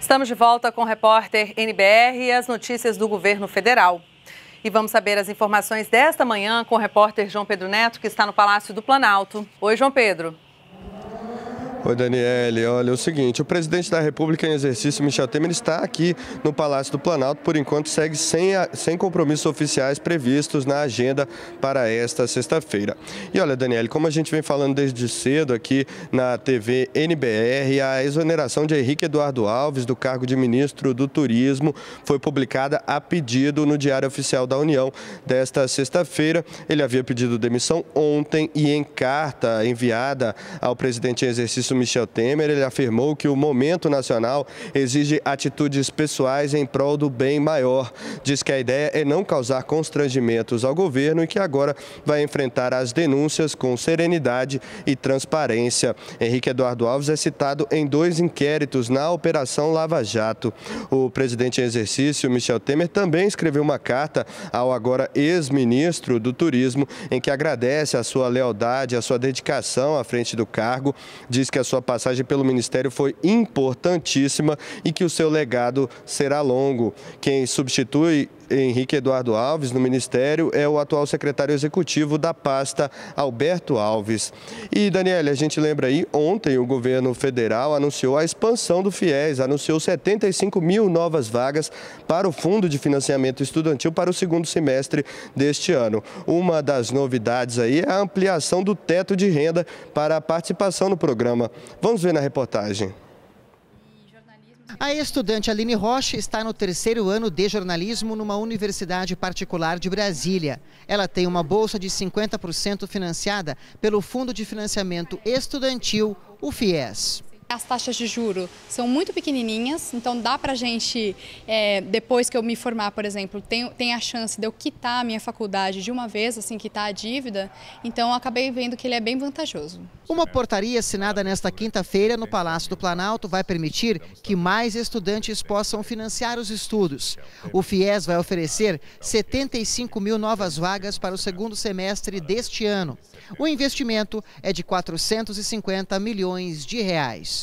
Estamos de volta com o repórter NBR e as notícias do governo federal. E vamos saber as informações desta manhã com o repórter João Pedro Neto, que está no Palácio do Planalto. Oi, João Pedro. Oi, Daniele. Olha, é o seguinte, o presidente da República em exercício, Michel Temer, está aqui no Palácio do Planalto, por enquanto segue sem, a, sem compromissos oficiais previstos na agenda para esta sexta-feira. E olha, Daniele, como a gente vem falando desde cedo aqui na TV NBR, a exoneração de Henrique Eduardo Alves do cargo de ministro do Turismo foi publicada a pedido no Diário Oficial da União desta sexta-feira. Ele havia pedido demissão ontem e em carta enviada ao presidente em exercício Michel Temer, ele afirmou que o momento nacional exige atitudes pessoais em prol do bem maior. Diz que a ideia é não causar constrangimentos ao governo e que agora vai enfrentar as denúncias com serenidade e transparência. Henrique Eduardo Alves é citado em dois inquéritos na Operação Lava Jato. O presidente em exercício, Michel Temer, também escreveu uma carta ao agora ex-ministro do Turismo, em que agradece a sua lealdade, a sua dedicação à frente do cargo, diz que a sua passagem pelo Ministério foi importantíssima e que o seu legado será longo. Quem substitui Henrique Eduardo Alves no Ministério é o atual secretário executivo da pasta Alberto Alves. E, Daniela, a gente lembra aí, ontem o governo federal anunciou a expansão do FIES, anunciou 75 mil novas vagas para o Fundo de Financiamento Estudantil para o segundo semestre deste ano. Uma das novidades aí é a ampliação do teto de renda para a participação no programa. Vamos ver na reportagem. A estudante Aline Rocha está no terceiro ano de jornalismo numa universidade particular de Brasília. Ela tem uma bolsa de 50% financiada pelo Fundo de Financiamento Estudantil, o FIES. As taxas de juro são muito pequenininhas, então dá para a gente, é, depois que eu me formar, por exemplo, tem, tem a chance de eu quitar a minha faculdade de uma vez, assim, quitar a dívida. Então, acabei vendo que ele é bem vantajoso. Uma portaria assinada nesta quinta-feira no Palácio do Planalto vai permitir que mais estudantes possam financiar os estudos. O FIES vai oferecer 75 mil novas vagas para o segundo semestre deste ano. O investimento é de 450 milhões de reais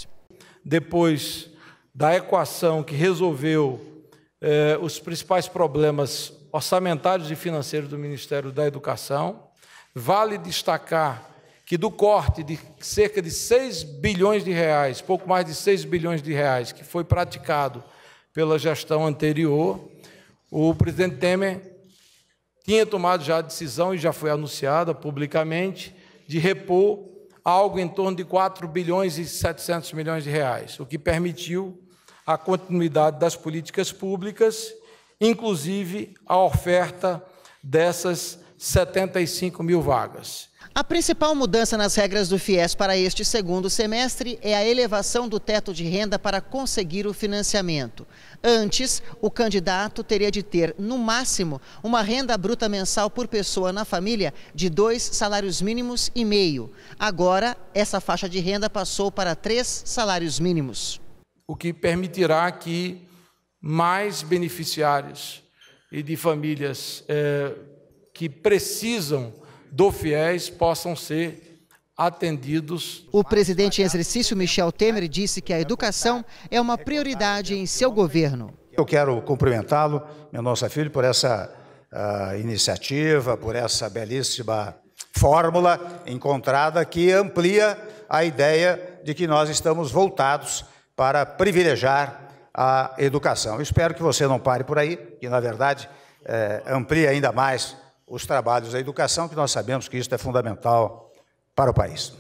depois da equação que resolveu eh, os principais problemas orçamentários e financeiros do Ministério da Educação, vale destacar que do corte de cerca de 6 bilhões de reais, pouco mais de 6 bilhões de reais, que foi praticado pela gestão anterior, o presidente Temer tinha tomado já a decisão, e já foi anunciada publicamente, de repor algo em torno de 4 bilhões e 700 milhões de reais, o que permitiu a continuidade das políticas públicas, inclusive a oferta dessas 75 mil vagas. A principal mudança nas regras do FIES para este segundo semestre é a elevação do teto de renda para conseguir o financiamento. Antes, o candidato teria de ter, no máximo, uma renda bruta mensal por pessoa na família de dois salários mínimos e meio. Agora, essa faixa de renda passou para três salários mínimos. O que permitirá que mais beneficiários e de famílias é, que precisam do fiéis possam ser atendidos. O presidente em exercício Michel Temer disse que a educação é uma prioridade em seu governo. Eu quero cumprimentá-lo, meu nosso filho, por essa uh, iniciativa, por essa belíssima fórmula encontrada que amplia a ideia de que nós estamos voltados para privilegiar a educação. espero que você não pare por aí, que na verdade eh, amplie ainda mais os trabalhos da educação, que nós sabemos que isso é fundamental para o país.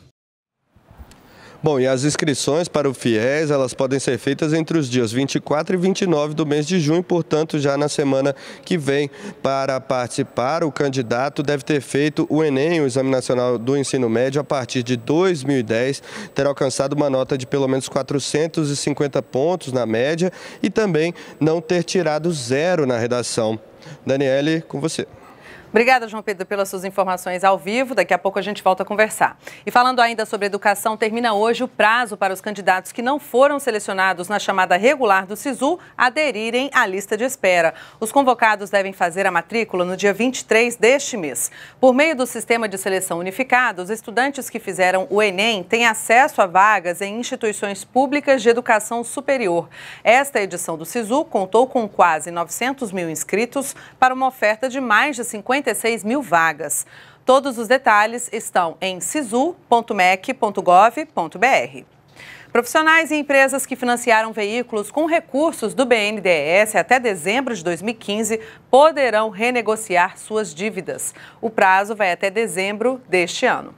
Bom, e as inscrições para o FIES, elas podem ser feitas entre os dias 24 e 29 do mês de junho, portanto, já na semana que vem. Para participar, o candidato deve ter feito o Enem, o Exame Nacional do Ensino Médio, a partir de 2010, ter alcançado uma nota de pelo menos 450 pontos na média e também não ter tirado zero na redação. Daniele, com você. Obrigada, João Pedro, pelas suas informações ao vivo. Daqui a pouco a gente volta a conversar. E falando ainda sobre educação, termina hoje o prazo para os candidatos que não foram selecionados na chamada regular do SISU aderirem à lista de espera. Os convocados devem fazer a matrícula no dia 23 deste mês. Por meio do sistema de seleção unificado, os estudantes que fizeram o Enem têm acesso a vagas em instituições públicas de educação superior. Esta edição do SISU contou com quase 900 mil inscritos para uma oferta de mais de 50 56 mil vagas. Todos os detalhes estão em sisu.mec.gov.br. Profissionais e empresas que financiaram veículos com recursos do BNDES até dezembro de 2015 poderão renegociar suas dívidas. O prazo vai até dezembro deste ano.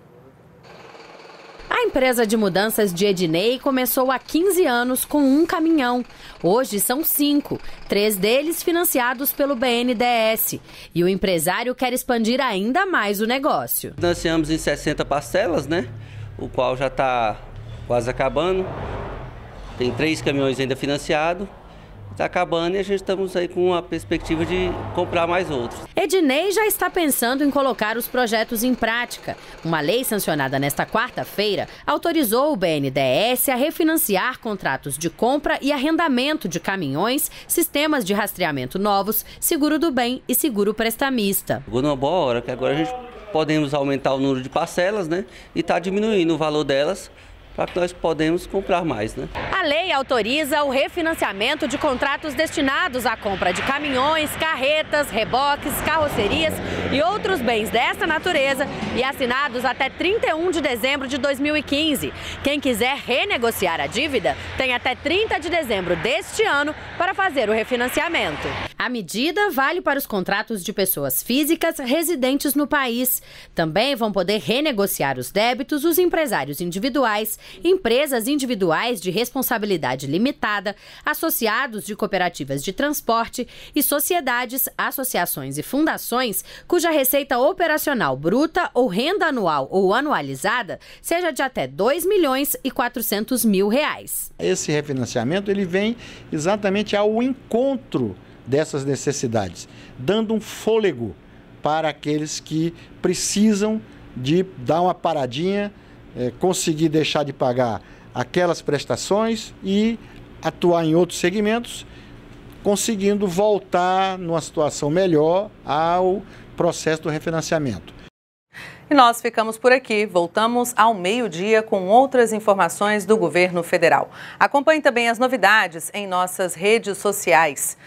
A empresa de mudanças de Ednei começou há 15 anos com um caminhão. Hoje são cinco, três deles financiados pelo BNDES. E o empresário quer expandir ainda mais o negócio. Financiamos em 60 parcelas, né? O qual já está quase acabando. Tem três caminhões ainda financiados está acabando e a gente estamos aí com a perspectiva de comprar mais outros. Ednei já está pensando em colocar os projetos em prática. Uma lei sancionada nesta quarta-feira autorizou o BNDES a refinanciar contratos de compra e arrendamento de caminhões, sistemas de rastreamento novos, seguro do bem e seguro prestamista. Chegou numa boa hora que agora a gente podemos aumentar o número de parcelas, né? E está diminuindo o valor delas para que nós podemos comprar mais. Né? A lei autoriza o refinanciamento de contratos destinados à compra de caminhões, carretas, reboques, carrocerias e outros bens dessa natureza e assinados até 31 de dezembro de 2015. Quem quiser renegociar a dívida tem até 30 de dezembro deste ano para fazer o refinanciamento. A medida vale para os contratos de pessoas físicas residentes no país. Também vão poder renegociar os débitos os empresários individuais, empresas individuais de responsabilidade limitada, associados de cooperativas de transporte e sociedades, associações e fundações cuja receita operacional bruta ou renda anual ou anualizada seja de até 2 milhões e 400 mil reais. Esse refinanciamento ele vem exatamente ao encontro dessas necessidades, dando um fôlego para aqueles que precisam de dar uma paradinha, é, conseguir deixar de pagar aquelas prestações e atuar em outros segmentos, conseguindo voltar numa situação melhor ao processo do refinanciamento. E nós ficamos por aqui. Voltamos ao meio-dia com outras informações do governo federal. Acompanhe também as novidades em nossas redes sociais.